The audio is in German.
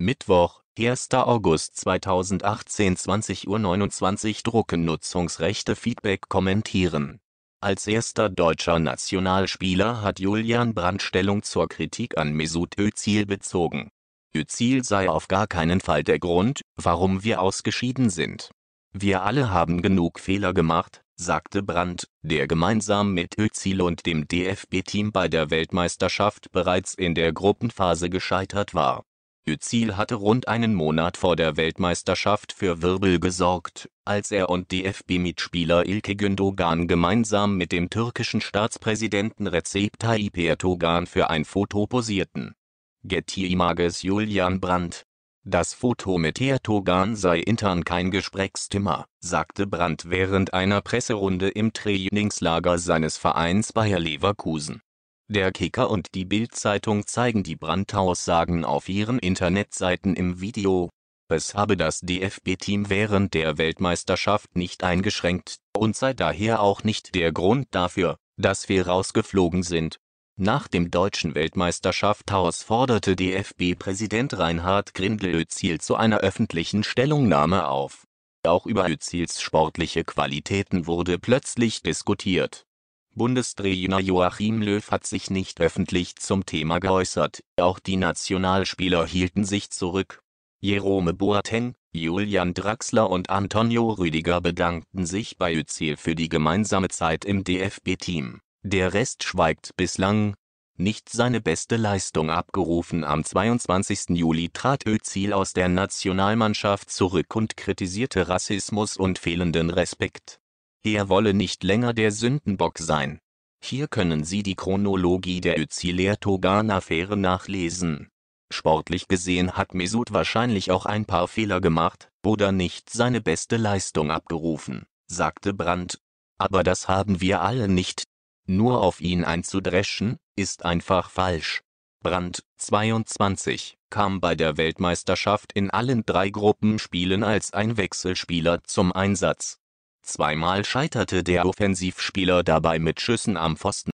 Mittwoch, 1. August 2018 20.29 Uhr Drucken Nutzungsrechte Feedback kommentieren als erster deutscher Nationalspieler hat Julian Brandt Stellung zur Kritik an Mesut Özil bezogen. Özil sei auf gar keinen Fall der Grund, warum wir ausgeschieden sind. Wir alle haben genug Fehler gemacht, sagte Brandt, der gemeinsam mit Özil und dem DFB-Team bei der Weltmeisterschaft bereits in der Gruppenphase gescheitert war Özil hatte rund einen Monat vor der Weltmeisterschaft für Wirbel gesorgt, als er und DFB-Mitspieler Ilke Gündogan gemeinsam mit dem türkischen Staatspräsidenten Recep Tayyip Erdogan für ein Foto posierten. Getty Images Julian Brandt das Foto mit Erdogan sei intern kein Gesprächsthema, sagte Brandt während einer Presserunde im Trainingslager seines Vereins Bayer Leverkusen der Kicker und die Bild-Zeitung zeigen die Brandtaussagen auf ihren Internetseiten im Video. Es habe das DFB-Team während der Weltmeisterschaft nicht eingeschränkt und sei daher auch nicht der Grund dafür, dass wir rausgeflogen sind. Nach dem deutschen Weltmeisterschaftshaus forderte DFB-Präsident Reinhard Grindel Özil zu einer öffentlichen Stellungnahme auf. Auch über Özils sportliche Qualitäten wurde plötzlich diskutiert Bundestrainer Joachim Löw hat sich nicht öffentlich zum Thema geäußert, auch die Nationalspieler hielten sich zurück. Jerome Boateng, Julian Draxler und Antonio Rüdiger bedankten sich bei Özil für die gemeinsame Zeit im DFB-Team. Der Rest schweigt bislang. Nicht seine beste Leistung abgerufen. Am 22. Juli trat Özil aus der Nationalmannschaft zurück und kritisierte Rassismus und fehlenden Respekt. Er wolle nicht länger der Sündenbock sein. Hier können Sie die Chronologie der öziler affäre nachlesen. Sportlich gesehen hat Mesut wahrscheinlich auch ein paar Fehler gemacht oder nicht seine beste Leistung abgerufen, sagte Brandt. Aber das haben wir alle nicht. Nur auf ihn einzudreschen, ist einfach falsch. Brandt, 22, kam bei der Weltmeisterschaft in allen drei Gruppenspielen als ein Wechselspieler zum Einsatz. Zweimal scheiterte der Offensivspieler dabei mit Schüssen am Pfosten